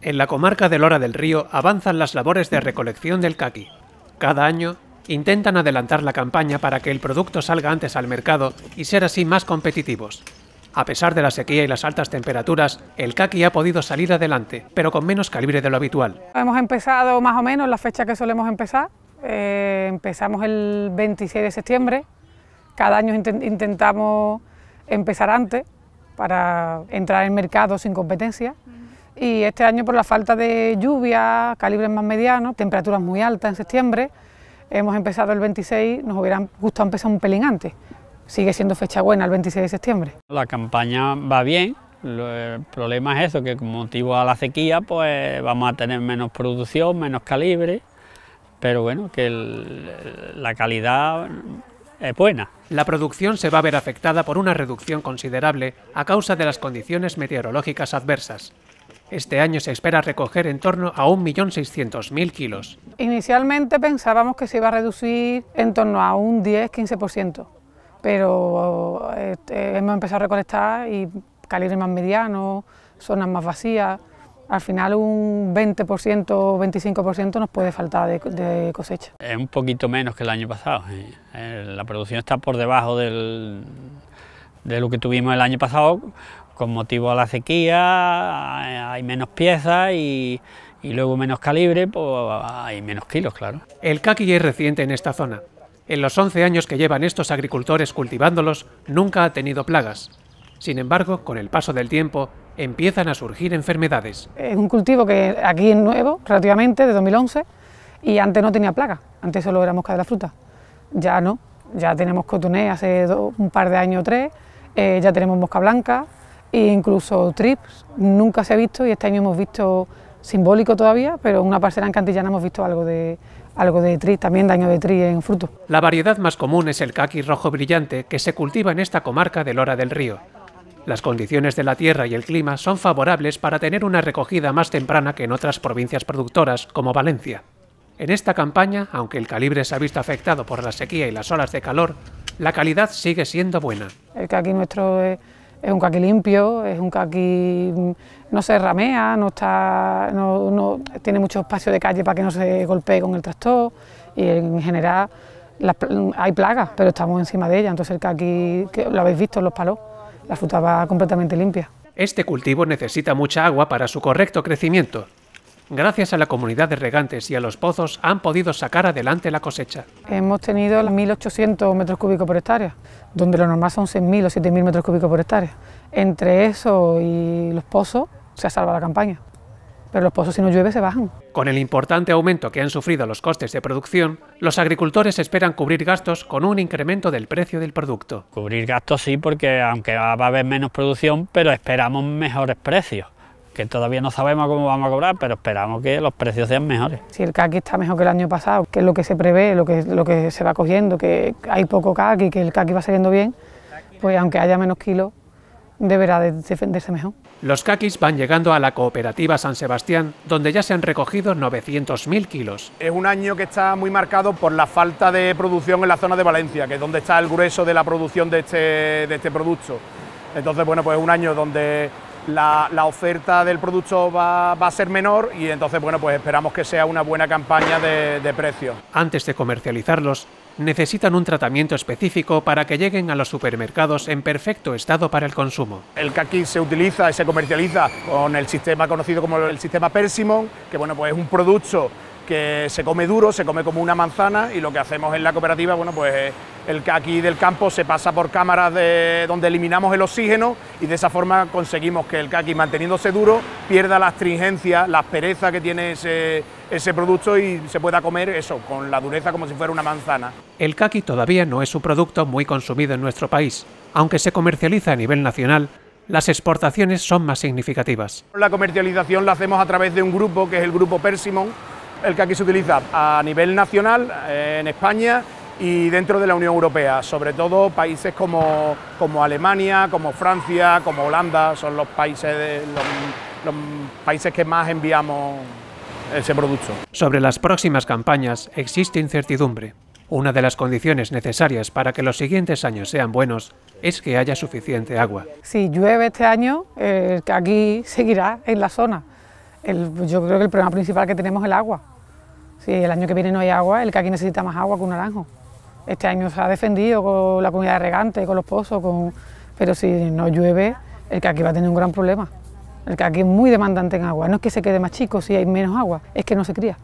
En la comarca de Lora del Río avanzan las labores de recolección del caqui. Cada año intentan adelantar la campaña para que el producto salga antes al mercado y ser así más competitivos. A pesar de la sequía y las altas temperaturas, el caqui ha podido salir adelante, pero con menos calibre de lo habitual. Hemos empezado más o menos la fecha que solemos empezar. Eh, empezamos el 26 de septiembre. Cada año intentamos empezar antes para entrar en mercado sin competencia y este año por la falta de lluvia, calibres más medianos, temperaturas muy altas en septiembre, hemos empezado el 26, nos hubiera gustado empezar un pelín antes, sigue siendo fecha buena el 26 de septiembre. La campaña va bien, el problema es eso, que con motivo a la sequía pues vamos a tener menos producción, menos calibre, pero bueno, que la calidad es buena. La producción se va a ver afectada por una reducción considerable a causa de las condiciones meteorológicas adversas. Este año se espera recoger en torno a 1.600.000 kilos. Inicialmente pensábamos que se iba a reducir en torno a un 10-15%, pero eh, eh, hemos empezado a recolectar y calibre más medianos, zonas más vacías. Al final un 20% o 25% nos puede faltar de, cosecha. Es un poquito menos que el año pasado. Eh. La producción está por debajo del, de lo que tuvimos el año pasado con motivo a la sequía hay menos piezas y, luego menos calibre, pues hay menos kilos, claro. El caqui es reciente en esta zona. En los 11 años que llevan estos agricultores cultivándolos, nunca ha tenido plagas. Sin embargo, con el paso del tiempo, empiezan a surgir enfermedades. Es un cultivo que aquí es nuevo, relativamente, de 2011, y antes no tenía plaga, antes solo era mosca de la fruta. Ya no, ya tenemos cotuné hace un par de años o tres, eh, ya tenemos mosca blanca, e incluso trips, nunca se ha visto y este año hemos visto, simbólico todavía, pero en una parcela en Cantillana hemos visto algo de, algo de tri, también daño de tri en fruto. La variedad más común es el caqui rojo brillante que se cultiva en esta comarca de Lora del Río. Las condiciones de la tierra y el clima son favorables para tener una recogida más temprana que en otras provincias productoras, como Valencia. En esta campaña, aunque el calibre se ha visto afectado por la sequía y las olas de calor, la calidad sigue siendo buena. El caqui nuestro es es un caqui limpio, es un caqui, mm, no se ramea, no está, no, tiene mucho espacio de calle para que no se golpee con el tractor y en general mm, hay plagas, pero estamos encima de ella. entonces el caqui, que lo habéis visto en los palos, la fruta va completamente limpia. Este cultivo necesita mucha agua para su correcto crecimiento. Gracias a la comunidad de regantes y a los pozos han podido sacar adelante la cosecha. Hemos tenido 1.800 metros cúbicos por hectárea, donde lo normal son 6.000 o 7.000 metros cúbicos por hectárea. Entre eso y los pozos se ha salvado la campaña pero los pozos si no llueve se bajan. Con el importante aumento que han sufrido los costes de producción, los agricultores esperan cubrir gastos con un incremento del precio del producto. Cubrir gastos sí, porque aunque va a haber menos producción, pero esperamos mejores precios que todavía no sabemos cómo vamos a cobrar, pero esperamos que los precios sean mejores. Si el caqui está mejor que el año pasado, que es lo que se prevé, lo que, lo que se va cogiendo, que hay poco caqui, que el caqui va saliendo bien, pues aunque haya menos kilos, deberá de defenderse mejor. Los caquis van llegando a la cooperativa San Sebastián, donde ya se han recogido 900.000 kilos. Es un año que está muy marcado por la falta de producción en la zona de Valencia, que es donde está el grueso de la producción de este, de este producto. Entonces, bueno, pues es un año donde la, oferta del producto va, a ser menor y entonces, bueno, pues esperamos que sea una buena campaña de, precio. Antes de comercializarlos, necesitan un tratamiento específico para que lleguen a los supermercados en perfecto estado para el consumo. El caqui se utiliza y se comercializa con el sistema conocido como el sistema Persimon... que bueno, pues es un producto que se come duro, se come como una manzana y lo que hacemos en la cooperativa, bueno, pues el, caqui del campo se pasa por cámaras de, donde eliminamos el oxígeno y de esa forma conseguimos que el caqui, manteniéndose duro, pierda la astringencia, la aspereza que tiene ese, producto y se pueda comer eso, con la dureza como si fuera una manzana. El caqui todavía no es un producto muy consumido en nuestro país. Aunque se comercializa a nivel nacional, las exportaciones son más significativas. La comercialización la hacemos a través de un grupo que es el grupo Persimon, el caqui se utiliza a nivel nacional eh, en España y dentro de la Unión Europea, sobre todo países como, Alemania, como Francia, como Holanda, son los países, los, países que más enviamos ese producto. Sobre las próximas campañas existe incertidumbre. Una de las condiciones necesarias para que los siguientes años sean buenos es que haya suficiente agua. Si llueve este año, eh, aquí seguirá en la zona. yo creo que el problema principal que tenemos es el agua. Si el año que viene no hay agua, el que aquí necesita más agua que un naranjo. Este año se ha defendido con la comunidad de con los pozos, con... pero si no llueve, el caqui va a tener un gran problema. El caqui es muy demandante en agua. No es que se quede más chico si hay menos agua, es que no se cría.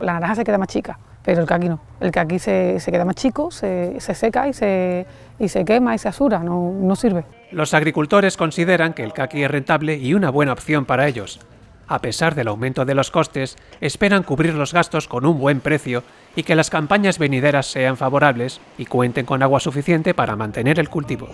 La naranja se queda más chica, pero el caqui no. El caqui se, se queda más chico, se, seca y se, y se quema y se asura, no, no sirve. Los agricultores consideran que el caqui es rentable y una buena opción para ellos. A pesar del aumento de los costes, esperan cubrir los gastos con un buen precio y que las campañas venideras sean favorables y cuenten con agua suficiente para mantener el cultivo.